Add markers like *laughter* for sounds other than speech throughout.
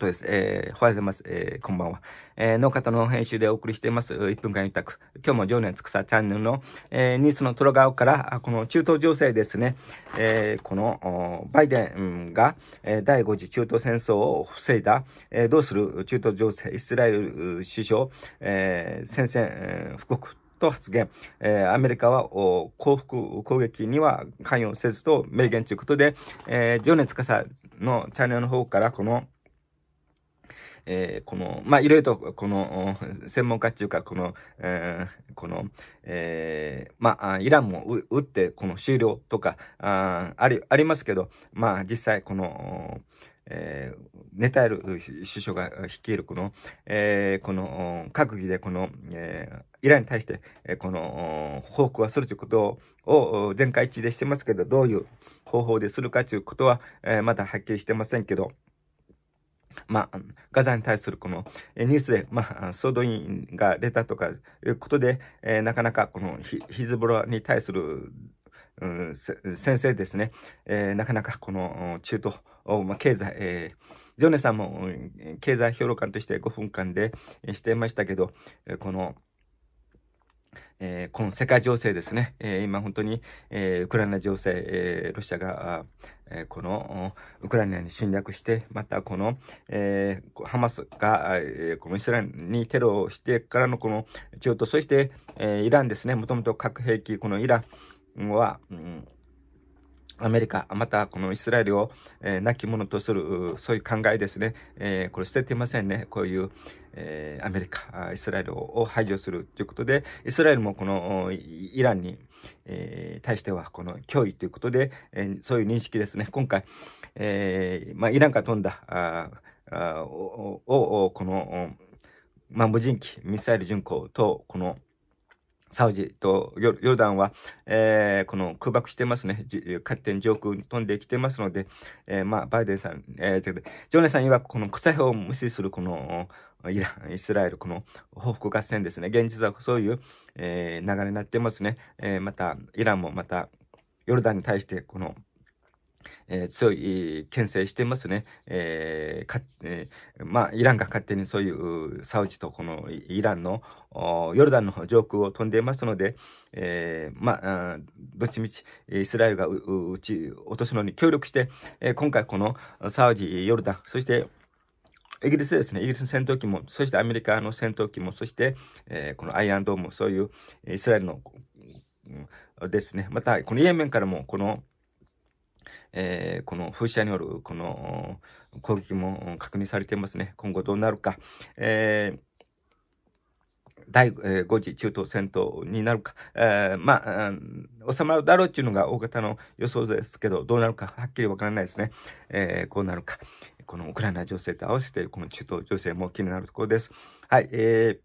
とです。えー、おはようございます。えー、こんばんは。えー、家との編集でお送りしています。1分間委択。今日もつくさチャンネルの、えー、ニースの虎顔から、この中東情勢ですね。えー、この、バイデンが、えー、第5次中東戦争を防いだ、えー、どうする中東情勢、イスラエル首相、えー、戦線、えー、布告と発言、えー、アメリカは降伏攻撃には関与せずと明言ということで、えー、情熱さのチャンネルの方からこのえー、この、まあ、いろいろと、この、専門家っていうか、この、えー、この、えー、まあ、イランも打って、この終了とか、ああり、ありますけど、まあ、実際、この、えー、ネタイル首相が率いるこの、えー、この閣議でこの、えー、イランに対して、えー、この報告はするということを全会一致でしてますけど、どういう方法でするかということは、えー、まだはっきりしてませんけど、まあ、ガザに対するこのニュースで、まあ、総動員が出たとかいうことで、えー、なかなかこのヒズボラに対する、うん、先生ですね、えー、なかなかこの中東、まあ、経済、えー、ジョネさんも経済評論家として5分間でしてましたけど、このえー、この世界情勢ですね、えー、今本当に、えー、ウクライナ情勢、えロシアが、えこのウクライナに侵略して、またこの、えハマスが、えこのイスラエルにテロをしてからのこの地方と、そして、えイランですね、もともと核兵器、このイランは、うん、アメリカ、またこのイスラエルを、えー、亡き者とする、そういう考えですね。えー、これ捨ててませんね。こういう、えー、アメリカ、イスラエルを排除するということで、イスラエルもこのイランに、えー、対してはこの脅威ということで、えー、そういう認識ですね。今回、えーまあ、イランが飛んだ、ああをこの、まあ、無人機、ミサイル巡航と、この、サウジとヨルダンは、えー、この空爆してますね。勝手に上空に飛んできてますので、えー、まあ、バイデンさん、えー、ジョネさん曰くこの国際法を無視するこの、イラン、イスラエル、この報復合戦ですね。現実はそういう、えー、流れになってますね。えー、また、イランもまた、ヨルダンに対して、この、えー、強い、牽制していますね。えー、か、えー、まあ、イランが勝手にそういう、サウジとこのイランの、ヨルダンの上空を飛んでいますので、えー、まあ、どっちみち、イスラエルがうち落とすのに協力して、えー、今回このサウジ、ヨルダン、そして、イギリスですね、イギリスの戦闘機も、そしてアメリカの戦闘機も、そして、えー、このアイアンドーム、そういうイスラエルの、うん、ですね、またこのイエメンからも、この、えー、この風車によるこの攻撃も確認されていますね。今後どうなるか。えー第5次中東戦闘になるか、えー、まあ、収まるだろうっていうのが大方の予想ですけど、どうなるかはっきりわからないですね。えー、こうなるか。このウクライナ情勢と合わせて、この中東情勢も気になるところです。はい、えー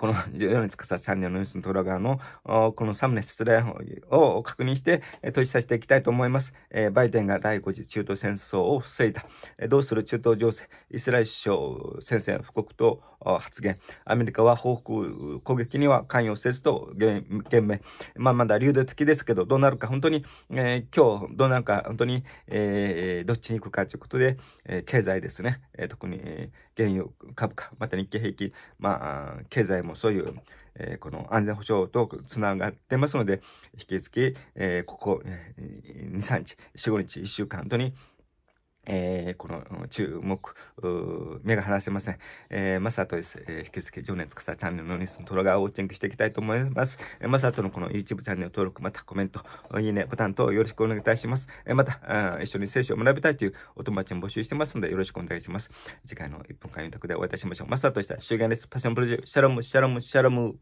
この日 *laughs* かさ年のニュースのガ側の、このサムネ失礼を確認して、投資させていきたいと思います。バイデンが第5次中東戦争を防いだ。どうする中東情勢、イスラエル首相、戦布告と発言。アメリカは報復攻撃には関与せずと言明。まあ、まだ流動的ですけど、どうなるか本当に、えー、今日どうなるか本当に、えー、どっちに行くかということで、えー、経済ですね。えー、特に、えー、原油株価、また日経平均、まあ、経済もそういう、えー、この安全保障とつながってますので、引き続き、えー、ここ、えー、2、3日、4、5日、1週間、本当に、えー、この注目、目が離せません。えー、マサトです。えー、引き続き情熱草チャンネルのニュースのトロガーをチェックしていきたいと思います。えー、マサトのこの YouTube チャンネル登録、またコメント、いいね、ボタンとよろしくお願いいたします。えー、またあ、一緒に聖書を学びたいというお友達も募集してますのでよろしくお願いします。次回の1分間予約でお会いいたしましょう。マサトでした。終言です。パッションプロジェクト、シャロム、シャロム、シャロム。